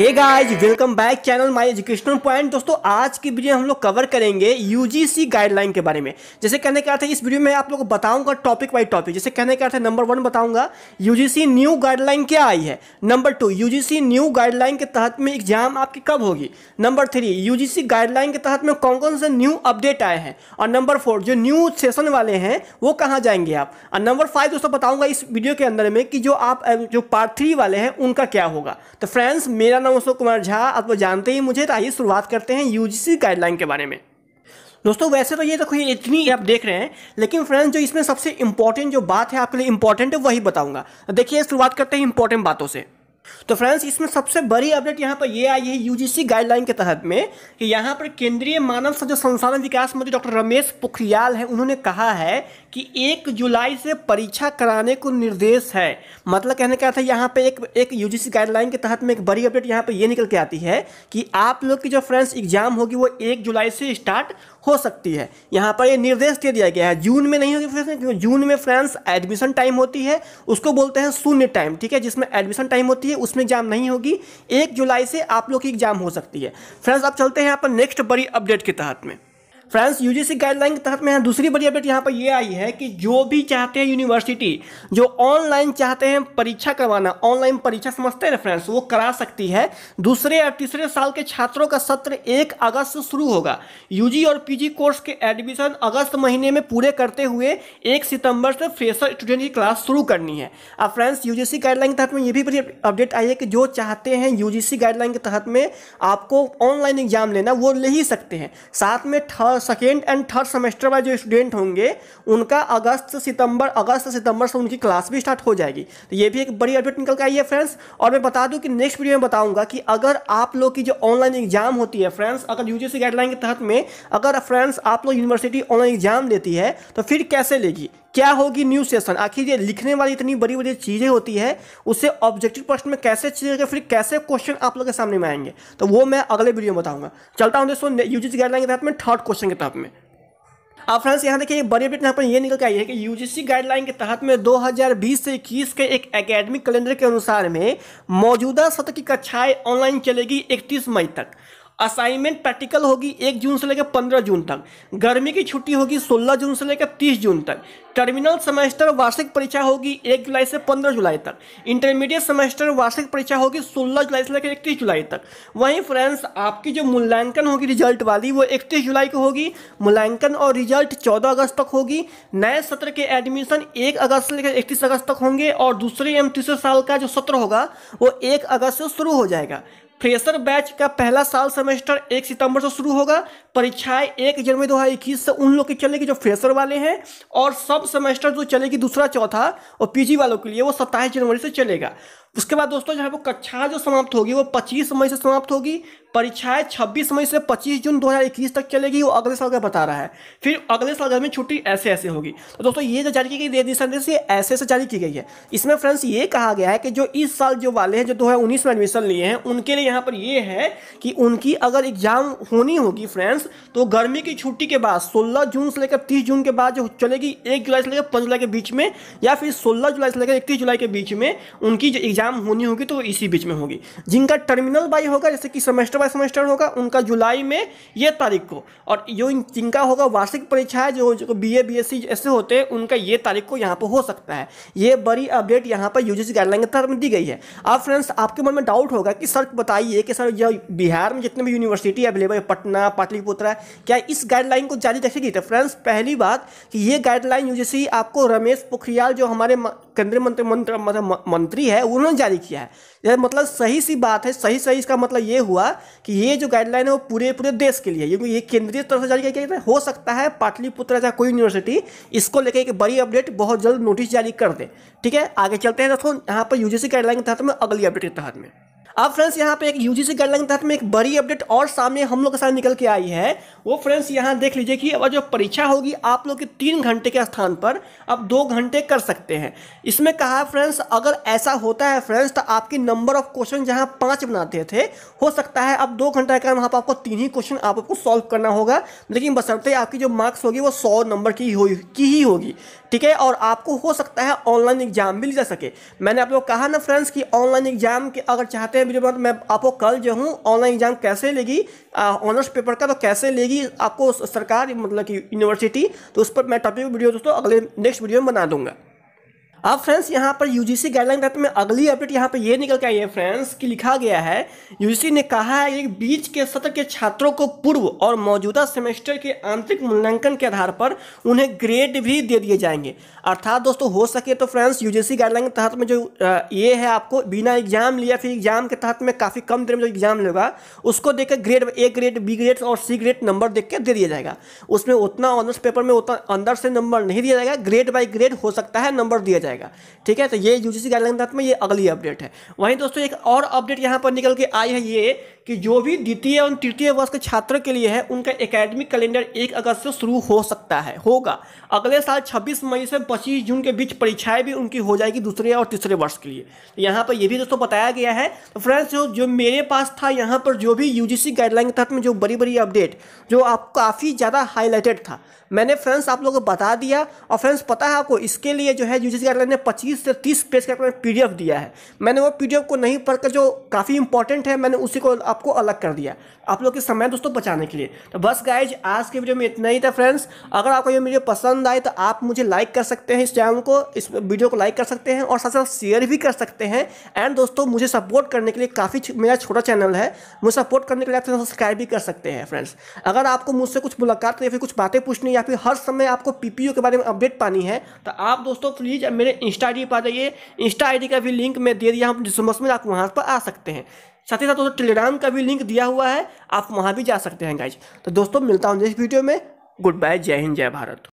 hey guys welcome back channel my educational point दोस्तों आज की वीडियो हम लोग कवर करेंगे यूजीसी गाइडलाइन के बारे में जैसे कहने का अर्थ है इस वीडियो में आप लोग को बताऊंगा टॉपिक बाय टॉपिक जैसे कहने का अर्थ है नंबर वन बताऊंगा यूजीसी न्यू गाइडलाइन क्या आई है number two UGC new guideline के तहत में एग्जाम आपकी कब होगी नंबर थ्री यूजीसी गाइडलाइन के तहत में कौन कौन से न्यू अपडेट आए हैं और नंबर फोर जो न्यू सेशन वाले हैं वो कहाँ जाएंगे आप और नंबर फाइव दोस्तों बताऊंगा इस वीडियो के अंदर में कि जो आप जो पार्ट थ्री वाले हैं उनका क्या होगा तो फ्रेंड्स मेरा रहा हूँ अशोक कुमार झा आप लोग जानते ही मुझे तो आइए शुरुआत करते हैं यूजीसी गाइडलाइन के बारे में दोस्तों वैसे तो ये देखो ये इतनी आप देख रहे हैं लेकिन फ्रेंड्स जो इसमें सबसे इंपॉर्टेंट जो बात है आपके लिए इंपॉर्टेंट है वही बताऊंगा देखिए शुरुआत करते हैं इंपॉर्टेंट बातों से तो फ्रेंड्स इसमें सबसे बड़ी अपडेट यहाँ पर ये आई है यूजीसी गाइडलाइन के तहत में कि यहाँ पर केंद्रीय मानव जो संसाधन विकास मंत्री डॉक्टर रमेश पोखरियाल है उन्होंने कहा है कि एक जुलाई से परीक्षा कराने को निर्देश है मतलब कहने का था यहाँ पे एक एक यूजीसी गाइडलाइन के तहत में एक बड़ी अपडेट यहाँ पर ये निकल के आती है कि आप लोग की जो फ्रेंड्स एग्जाम होगी वो एक जुलाई से स्टार्ट हो सकती है यहाँ पर ये निर्देश दे दिया गया है जून में नहीं होगी फ्रेंड्स क्योंकि जून में फ्रेंड्स एडमिशन टाइम होती है उसको बोलते हैं शून्य टाइम ठीक है जिसमें एडमिशन टाइम होती है है उसमें एग्जाम नहीं होगी एक जुलाई से आप लोग की एग्जाम हो सकती है फ्रेंड्स अब चलते हैं अपन नेक्स्ट बड़ी अपडेट के तहत में फ्रेंड्स यूजीसी गाइडलाइन के तहत में यहाँ दूसरी बड़ी अपडेट यहाँ पर ये आई है कि जो भी चाहते हैं यूनिवर्सिटी जो ऑनलाइन चाहते हैं परीक्षा करवाना ऑनलाइन परीक्षा समझते हैं फ्रेंड्स वो करा सकती है दूसरे और तीसरे साल के छात्रों का सत्र एक अगस्त से शुरू होगा यूजी और पी कोर्स के एडमिशन अगस्त महीने में पूरे करते हुए एक सितंबर से फ्रेशर स्टूडेंट की क्लास शुरू करनी है अब फ्रेंड्स यू गाइडलाइन के तहत में ये भी बड़ी अपडेट आई है कि जो चाहते हैं यू गाइडलाइन के तहत में आपको ऑनलाइन एग्जाम लेना वो ले ही सकते हैं साथ में third second and third semester वाले जो स्टूडेंट होंगे उनका अगस्त सितंबर अगस्त सितंबर से उनकी क्लास भी स्टार्ट हो जाएगी तो ये भी एक बड़ी अपडेट निकल के आई है फ्रेंड्स और मैं बता दूं कि नेक्स्ट वीडियो में बताऊंगा कि अगर आप लोग की जो ऑनलाइन एग्जाम होती है फ्रेंड्स अगर यूजीसी गाइडलाइन के तहत में अगर फ्रेंड्स आप लोग यूनिवर्सिटी ऑनलाइन एग्जाम देती है तो फिर कैसे लेगी क्या होगी न्यू सेशन आखिर ये लिखने वाली इतनी बड़ी बड़ी चीज़ें होती है उसे ऑब्जेक्टिव प्रश्न में कैसे चीजें फिर कैसे क्वेश्चन आप लोग के सामने में आएंगे तो वो मैं अगले वीडियो में बताऊंगा चलता हूँ दोस्तों यूजीसी गाइडलाइन के तहत में थर्ड क्वेश्चन के तहत में आप फ्रेंड्स यहाँ देखिए बड़ी अपडेट यहाँ पर ये निकल के आई है कि यूजीसी गाइडलाइन के तहत में 2020 से 21 के एक एकेडमिक कैलेंडर के अनुसार में मौजूदा सत्र की कक्षाएं ऑनलाइन चलेगी 31 मई तक असाइनमेंट प्रैक्टिकल होगी एक जून से लेकर पंद्रह जून तक गर्मी की छुट्टी होगी सोलह जून से लेकर तीस जून तक टर्मिनल सेमेस्टर वार्षिक परीक्षा होगी एक जुलाई से पंद्रह जुलाई तक इंटरमीडिएट सेमेस्टर वार्षिक परीक्षा होगी सोलह जुलाई से लेकर इकतीस जुलाई तक वहीं फ्रेंड्स आपकी जो मूल्यांकन होगी रिजल्ट वाली वो इकतीस जुलाई को होगी मूल्यांकन और रिजल्ट चौदह अगस्त तक होगी नए सत्र के एडमिशन एक अगस्त से लेकर इकतीस अगस्त तक होंगे और दूसरे एवं तीसरे साल का जो सत्र होगा वो एक अगस्त से शुरू हो जाएगा फ्रेशर बैच का पहला साल सेमेस्टर एक सितंबर से शुरू होगा परीक्षाएं एक जनवरी दो हज़ार इक्कीस से उन लोग की चलेगी जो फ्रेशर वाले हैं और सब सेमेस्टर जो चलेगी दूसरा चौथा और पीजी वालों के लिए वो सत्ताईस जनवरी से चलेगा उसके बाद दोस्तों जहाँ है वो कक्षा जो समाप्त होगी वो 25 मई से समाप्त होगी परीक्षाएं 26 मई से 25 जून 2021 तक चलेगी वो अगले साल का बता रहा है फिर अगले साल में छुट्टी ऐसे ऐसे होगी तो दोस्तों ये जो जारी की गई रेडिसंडेंस ये ऐसे ऐसे जारी की गई है इसमें फ्रेंड्स ये कहा गया है कि जो इस साल जो वाले हैं जो दो में एडमिशन लिए हैं उनके लिए यहाँ पर ये है कि उनकी अगर एग्ज़ाम होनी होगी फ्रेंड्स तो गर्मी की छुट्टी के बाद 16 जून से लेकर 30 जून के बाद जो चलेगी 1 जुलाई से लेकर 5 जुलाई के बीच में या फिर 16 जुलाई से लेकर इकतीस जुलाई के बीच में उनकी जो एग्ज़ाम होनी होगी तो इसी बीच में होगी जिनका टर्मिनल बाई होगा जैसे कि सेमेस्टर बाय सेमेस्टर होगा उनका जुलाई में ये तारीख को और जो जिनका होगा वार्षिक परीक्षा है जो, जो बी ए ऐसे होते हैं उनका ये तारीख को यहाँ पर हो सकता है ये बड़ी अपडेट यहाँ पर यूजीसी गाइडलाइन के तहत दी गई है अब फ्रेंड्स आपके मन में डाउट होगा कि सर बताइए आइए कि सर यह बिहार में जितने भी यूनिवर्सिटी अवेलेबल है पटना पाटलिपुत्र है क्या इस गाइडलाइन को जारी रखेगी तो फ्रेंड्स पहली बात कि ये गाइडलाइन यूजीसी आपको रमेश पोखरियाल जो हमारे केंद्रीय मंत्री मंत्र मतलब मंत्री है उन्होंने जारी किया है यह मतलब सही सी बात है सही सही इसका मतलब ये हुआ कि ये जो गाइडलाइन है वो पूरे पूरे देश के लिए क्योंकि ये केंद्रीय तरफ से जारी किया गया हो सकता है पाटलिपुत्र या कोई यूनिवर्सिटी इसको लेकर एक बड़ी अपडेट बहुत जल्द नोटिस जारी कर दे ठीक है आगे चलते हैं दोस्तों यहाँ पर यूजीसी गाइडलाइन के तहत में अगली अपडेट के तहत में अब फ्रेंड्स यहाँ पे एक यूजीसी गाइडलाइन के तहत में एक बड़ी अपडेट और सामने हम लोग के साथ निकल के आई है वो फ्रेंड्स यहाँ देख लीजिए कि अब जो परीक्षा होगी आप लोग के तीन घंटे के स्थान पर अब दो घंटे कर सकते हैं इसमें कहा है फ्रेंड्स अगर ऐसा होता है फ्रेंड्स तो आपके नंबर ऑफ क्वेश्चन जहाँ पाँच बनाते थे हो सकता है अब दो घंटा का वहाँ पर आपको तीन ही क्वेश्चन आपको सॉल्व करना होगा लेकिन बसरते आपकी जो मार्क्स होगी वो सौ नंबर की हो की ही होगी ठीक है और आपको हो सकता है ऑनलाइन एग्जाम भी जा सके मैंने आप लोग कहा ना फ्रेंड्स कि ऑनलाइन एग्जाम के अगर चाहते हैं वीडियो बनाते मैं आपको कल जो हूँ ऑनलाइन एग्जाम कैसे लेगी ऑनर्स पेपर का तो कैसे लेगी आपको सरकार मतलब कि यूनिवर्सिटी तो उस पर मैं टॉपिक वीडियो दोस्तों अगले नेक्स्ट वीडियो में बना दूंगा अब फ्रेंड्स यहाँ पर यूजीसी गाइडलाइन के में अगली अपडेट यहाँ पर ये निकल के आई है फ्रेंड्स कि लिखा गया है यू ने कहा है कि बीच के सत्र के छात्रों को पूर्व और मौजूदा सेमेस्टर के आंतरिक मूल्यांकन के आधार पर उन्हें ग्रेड भी दे दिए जाएंगे अर्थात दोस्तों हो सके तो फ्रेंड्स यूजीसी गाइडलाइन के तहत में जो ये है आपको बिना एग्जाम लिया फिर एग्जाम के तहत में काफ़ी कम देर में जो एग्जाम लेगा उसको देकर grade A grade B grade और सी ग्रेड नंबर देख के दे दिया जाएगा उसमें उतना ऑनर्स पेपर में उतना अंदर से नंबर नहीं दिया जाएगा ग्रेड बाई ग्रेड हो सकता है नंबर दिया जाएगा ठीक है तो ये यूजीसी गाइडलाइन के तहत में ये अगली अपडेट है वहीं दोस्तों एक और अपडेट यहाँ पर निकल के आई है ये कि जो भी द्वितीय एवं तृतीय वर्ष के छात्र के लिए है उनका एकेडमिक कैलेंडर एक अगस्त से शुरू हो सकता है होगा अगले साल 26 मई से 25 जून के बीच परीक्षाएं भी उनकी हो जाएगी दूसरे और तीसरे वर्ष के लिए तो यहाँ पर यह भी दोस्तों बताया गया है तो फ्रेंड्स जो जो मेरे पास था यहाँ पर जो भी यू गाइडलाइन के तहत में जो बड़ी बड़ी अपडेट जो आप काफ़ी ज़्यादा हाईलाइटेड था मैंने फ्रेंड्स आप लोगों को बता दिया और फ्रेंड्स पता है आपको इसके लिए जो है यू गाइडलाइन ने पच्चीस से तीस पेज का पी दिया है मैंने वो पी को नहीं पढ़कर जो काफ़ी इंपॉर्टेंट है मैंने उसी को आप आपको अलग कर दिया आप लोग के समय दोस्तों बचाने के लिए तो बस गाइज आज के वीडियो में इतना ही था फ्रेंड्स अगर आपको ये वीडियो पसंद आए तो आप मुझे लाइक कर सकते हैं इस चैनल को इस वीडियो को लाइक कर सकते हैं और साथ साथ शेयर भी कर सकते हैं एंड दोस्तों मुझे सपोर्ट करने के लिए काफ़ी मेरा छोटा चैनल है मुझे सपोर्ट करने के लिए आप सब्सक्राइब भी कर सकते हैं फ्रेंड्स अगर आपको मुझसे कुछ मुलाकात या फिर कुछ बातें पूछनी या फिर हर समय आपको पीपीओ के बारे में अपडेट पानी है तो आप दोस्तों प्लीज़ मेरे इंस्टा आई पर आ जाइए इंस्टा आई का भी लिंक मैं दे दिया हूँ डिस्क्रिप्शन में आप वहाँ पर आ सकते हैं साथ ही साथ उधर टेलीग्राम का भी लिंक दिया हुआ है आप वहाँ भी जा सकते हैं गाइज तो दोस्तों मिलता हूँ नेक्स्ट वीडियो में गुड बाय जय हिंद जय भारत